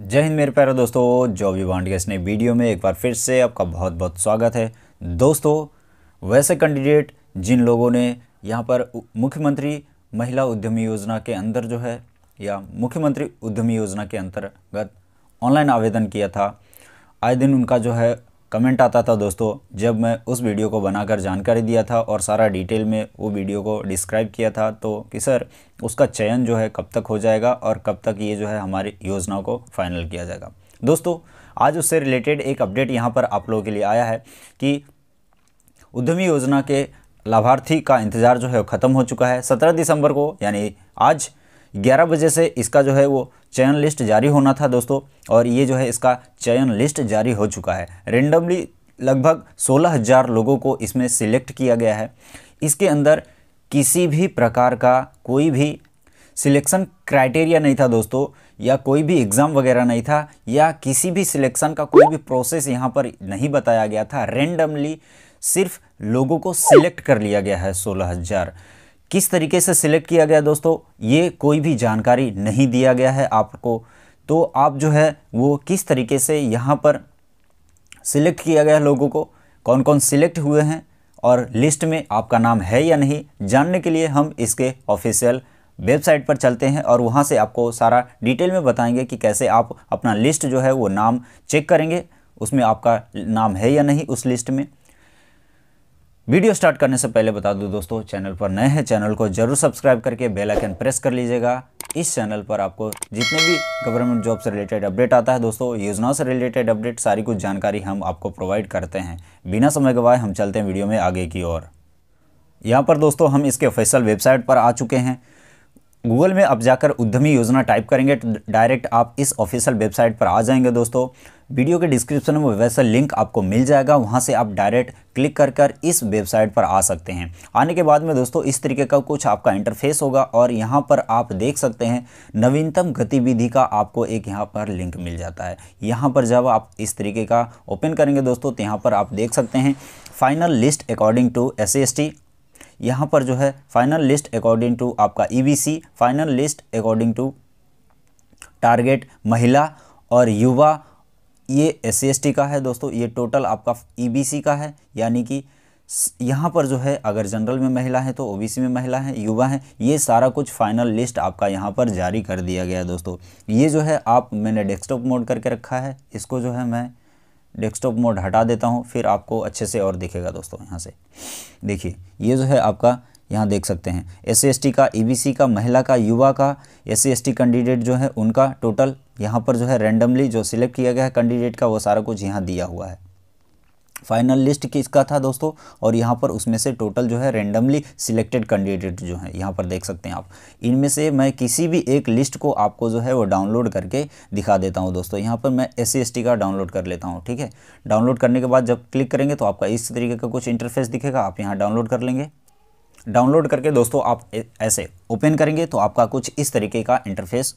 जय हिंद मेरे प्यारे दोस्तों जॉब बॉन्ड के इस नए वीडियो में एक बार फिर से आपका बहुत बहुत स्वागत है दोस्तों वैसे कैंडिडेट जिन लोगों ने यहाँ पर मुख्यमंत्री महिला उद्यमी योजना के अंदर जो है या मुख्यमंत्री उद्यमी योजना के अंतर्गत ऑनलाइन आवेदन किया था आए दिन उनका जो है कमेंट आता था दोस्तों जब मैं उस वीडियो को बनाकर जानकारी दिया था और सारा डिटेल में वो वीडियो को डिस्क्राइब किया था तो कि सर उसका चयन जो है कब तक हो जाएगा और कब तक ये जो है हमारी योजनाओं को फाइनल किया जाएगा दोस्तों आज उससे रिलेटेड एक अपडेट यहाँ पर आप लोगों के लिए आया है कि उद्यमी योजना के लाभार्थी का इंतज़ार जो है ख़त्म हो चुका है सत्रह दिसंबर को यानी आज ग्यारह बजे से इसका जो है वो चयन लिस्ट जारी होना था दोस्तों और ये जो है इसका चयन लिस्ट जारी हो चुका है रेंडमली लगभग सोलह हज़ार लोगों को इसमें सिलेक्ट किया गया है इसके अंदर किसी भी प्रकार का कोई भी सिलेक्शन क्राइटेरिया नहीं था दोस्तों या कोई भी एग्ज़ाम वगैरह नहीं था या किसी भी सिलेक्शन का कोई भी प्रोसेस यहाँ पर नहीं बताया गया था रेंडमली सिर्फ लोगों को सिलेक्ट कर लिया गया है सोलह हज़ार किस तरीके से सिलेक्ट किया गया दोस्तों ये कोई भी जानकारी नहीं दिया गया है आपको तो आप जो है वो किस तरीके से यहाँ पर सिलेक्ट किया गया लोगों को कौन कौन सिलेक्ट हुए हैं और लिस्ट में आपका नाम है या नहीं जानने के लिए हम इसके ऑफिशियल वेबसाइट पर चलते हैं और वहाँ से आपको सारा डिटेल में बताएंगे कि कैसे आप अपना लिस्ट जो है वो नाम चेक करेंगे उसमें आपका नाम है या नहीं उस लिस्ट में वीडियो स्टार्ट करने से पहले बता दूं दोस्तों चैनल पर नए हैं चैनल को जरूर सब्सक्राइब करके बेल आइकन प्रेस कर लीजिएगा इस चैनल पर आपको जितने भी गवर्नमेंट जॉब से रिलेटेड अपडेट आता है दोस्तों योजनाओं से रिलेटेड अपडेट सारी कुछ जानकारी हम आपको प्रोवाइड करते हैं बिना समय गवाए हम चलते हैं वीडियो में आगे की ओर यहाँ पर दोस्तों हम इसके ऑफिशियल वेबसाइट पर आ चुके हैं गूगल में आप जाकर उद्यमी योजना टाइप करेंगे तो डायरेक्ट आप इस ऑफिशियल वेबसाइट पर आ जाएंगे दोस्तों वीडियो के डिस्क्रिप्शन में वैसा लिंक आपको मिल जाएगा वहाँ से आप डायरेक्ट क्लिक कर कर इस वेबसाइट पर आ सकते हैं आने के बाद में दोस्तों इस तरीके का कुछ आपका इंटरफेस होगा और यहाँ पर आप देख सकते हैं नवीनतम गतिविधि का आपको एक यहाँ पर लिंक मिल जाता है यहाँ पर जब आप इस तरीके का ओपन करेंगे दोस्तों तो यहाँ पर आप देख सकते हैं final list according to S यहाँ पर जो है फाइनल लिस्ट अकॉर्डिंग टू आपका EBC final list according to target महिला और युवा ये एस सी का है दोस्तों ये टोटल आपका ईबीसी e का है यानी कि यहाँ पर जो है अगर जनरल में महिला है तो ओबीसी में महिला है युवा है ये सारा कुछ फाइनल लिस्ट आपका यहाँ पर जारी कर दिया गया है दोस्तों ये जो है आप मैंने डेस्कटॉप मोड करके रखा है इसको जो है मैं डेस्कटॉप मोड हटा देता हूँ फिर आपको अच्छे से और दिखेगा दोस्तों यहाँ से देखिए ये जो है आपका यहाँ देख सकते हैं एस सी का ई e का महिला का युवा का एस सी कैंडिडेट जो है उनका टोटल यहाँ पर जो है रैंडमली जो सिलेक्ट किया गया है कैंडिडेट का वो सारा कुछ यहाँ दिया हुआ है फाइनल लिस्ट किसका था दोस्तों और यहाँ पर उसमें से टोटल जो है रेंडमली सिलेक्टेड कैंडिडेट जो है यहाँ पर देख सकते हैं आप इनमें से मैं किसी भी एक लिस्ट को आपको जो है वो डाउनलोड करके दिखा देता हूँ दोस्तों यहाँ पर मैं एस सी का डाउनलोड कर लेता हूँ ठीक है डाउनलोड करने के बाद जब क्लिक करेंगे तो आपका इस तरीके का कुछ इंटरफेस दिखेगा आप यहाँ डाउनलोड कर लेंगे डाउनलोड करके दोस्तों आप ऐसे ओपन करेंगे तो आपका कुछ इस तरीके का इंटरफेस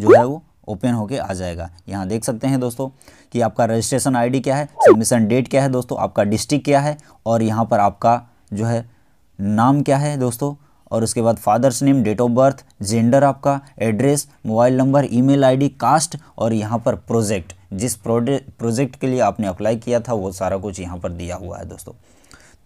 जो है वो ओपन होके आ जाएगा यहाँ देख सकते हैं दोस्तों कि आपका रजिस्ट्रेशन आईडी क्या है सबमिशन डेट क्या है दोस्तों आपका डिस्ट्रिक्ट क्या है और यहाँ पर आपका जो है नाम क्या है दोस्तों और उसके बाद father's name date of birth gender आपका address mobile number email caste और यहाँ पर प्रोजेक्ट जिस प्रोजेक्ट के लिए आपने अप्लाई किया था वो सारा कुछ यहाँ पर दिया हुआ है दोस्तों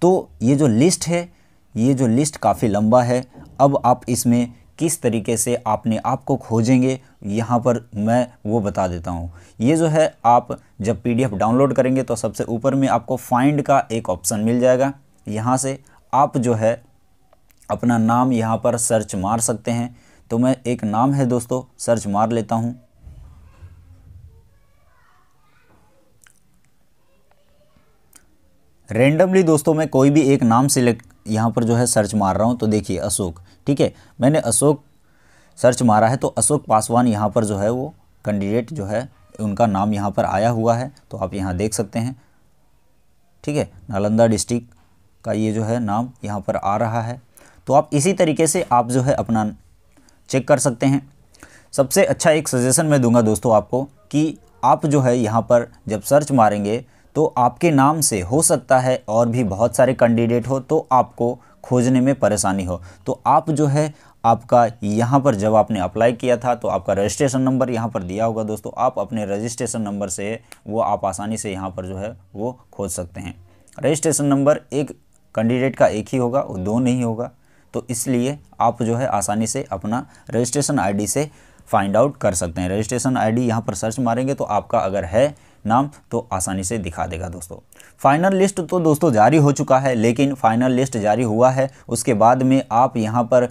तो ये जो लिस्ट है ये जो लिस्ट काफ़ी लंबा है अब आप इसमें किस तरीके से आपने को खोजेंगे यहाँ पर मैं वो बता देता हूँ ये जो है आप जब पीडीएफ डाउनलोड करेंगे तो सबसे ऊपर में आपको फाइंड का एक ऑप्शन मिल जाएगा यहाँ से आप जो है अपना नाम यहाँ पर सर्च मार सकते हैं तो मैं एक नाम है दोस्तों सर्च मार लेता हूँ रेंडमली दोस्तों मैं कोई भी एक नाम सिलेक्ट यहाँ पर जो है सर्च मार रहा हूँ तो देखिए अशोक ठीक है मैंने अशोक सर्च मारा है तो अशोक पासवान यहाँ पर जो है वो कैंडिडेट जो है उनका नाम यहाँ पर आया हुआ है तो आप यहाँ देख सकते हैं ठीक है नालंदा डिस्ट्रिक्ट का ये जो है नाम यहाँ पर आ रहा है तो आप इसी तरीके से आप जो है अपना चेक कर सकते हैं सबसे अच्छा एक सजेशन मैं दूंगा दोस्तों आपको कि आप जो है यहाँ पर जब सर्च मारेंगे तो आपके नाम से हो सकता है और भी बहुत सारे कैंडिडेट हो तो आपको खोजने में परेशानी हो तो आप जो है आपका यहाँ पर जब आपने अप्लाई किया था तो आपका रजिस्ट्रेशन नंबर यहाँ पर दिया होगा दोस्तों आप अपने रजिस्ट्रेशन नंबर से वो आप आसानी से यहाँ पर जो है वो खोज सकते हैं रजिस्ट्रेशन नंबर एक कैंडिडेट का एक ही होगा वो दो नहीं होगा तो इसलिए आप जो है आसानी से अपना रजिस्ट्रेशन आईडी से फाइंड आउट कर सकते हैं रजिस्ट्रेशन आईडी यहाँ पर सर्च मारेंगे तो आपका अगर है नाम तो आसानी से दिखा देगा दोस्तों फाइनल लिस्ट तो दोस्तों जारी हो चुका है लेकिन फाइनल लिस्ट जारी हुआ है उसके बाद में आप यहाँ पर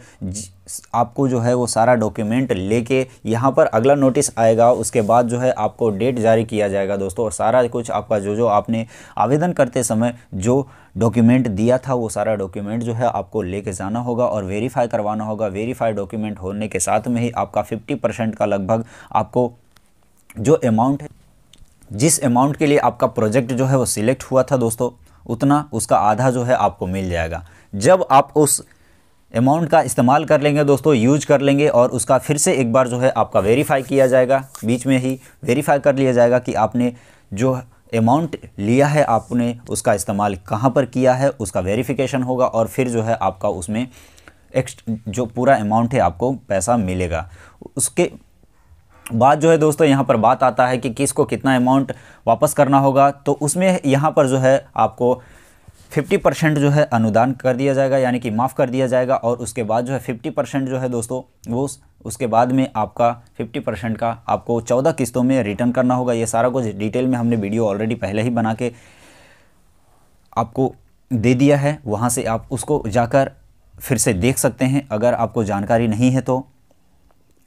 आपको जो है वो सारा डॉक्यूमेंट लेके यहाँ पर अगला नोटिस आएगा उसके बाद जो है आपको डेट जारी किया जाएगा दोस्तों और सारा कुछ आपका जो जो आपने आवेदन करते समय जो डॉक्यूमेंट दिया था वो सारा डॉक्यूमेंट जो है आपको लेके जाना होगा और वेरीफाई करवाना होगा वेरीफाई डॉक्यूमेंट होने के साथ में ही आपका फिफ्टी परसेंट का लगभग आपको जो अमाउंट है जिस अमाउंट के लिए आपका प्रोजेक्ट जो है वो सिलेक्ट हुआ था दोस्तों उतना उसका आधा जो है आपको मिल जाएगा जब आप उस अमाउंट का इस्तेमाल कर लेंगे दोस्तों यूज कर लेंगे और उसका फिर से एक बार जो है आपका वेरीफाई किया जाएगा बीच में ही वेरीफाई कर लिया जाएगा कि आपने जो अमाउंट लिया है आपने उसका इस्तेमाल कहाँ पर किया है उसका वेरीफिकेशन होगा और फिर जो है आपका उसमें एक्स्ट जो पूरा अमाउंट है आपको पैसा मिलेगा उसके बात जो है दोस्तों यहाँ पर बात आता है कि किसको कितना अमाउंट वापस करना होगा तो उसमें यहाँ पर जो है आपको 50 परसेंट जो है अनुदान कर दिया जाएगा यानी कि माफ़ कर दिया जाएगा और उसके बाद जो है 50 परसेंट जो है दोस्तों वो उसके बाद में आपका 50 परसेंट का आपको 14 किस्तों में रिटर्न करना होगा ये सारा कुछ डिटेल में हमने वीडियो ऑलरेडी पहले ही बना के आपको दे दिया है वहाँ से आप उसको जाकर फिर से देख सकते हैं अगर आपको जानकारी नहीं है तो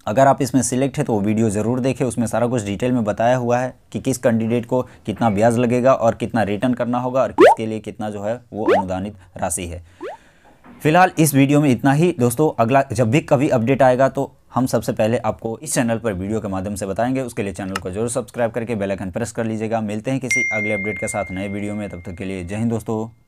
अगर आप इसमें सिलेक्ट है तो वो वीडियो ज़रूर देखें उसमें सारा कुछ डिटेल में बताया हुआ है कि किस कैंडिडेट को कितना ब्याज लगेगा और कितना रिटर्न करना होगा और किसके लिए कितना जो है वो अनुदानित राशि है फिलहाल इस वीडियो में इतना ही दोस्तों अगला जब भी कभी अपडेट आएगा तो हम सबसे पहले आपको इस चैनल पर वीडियो के माध्यम से बताएंगे उसके लिए चैनल को जरूर सब्सक्राइब करके बेल आइकन प्रेस कर लीजिएगा मिलते हैं किसी अगले अपडेट के साथ नए वीडियो में तब तक के लिए जय हिंद दोस्तों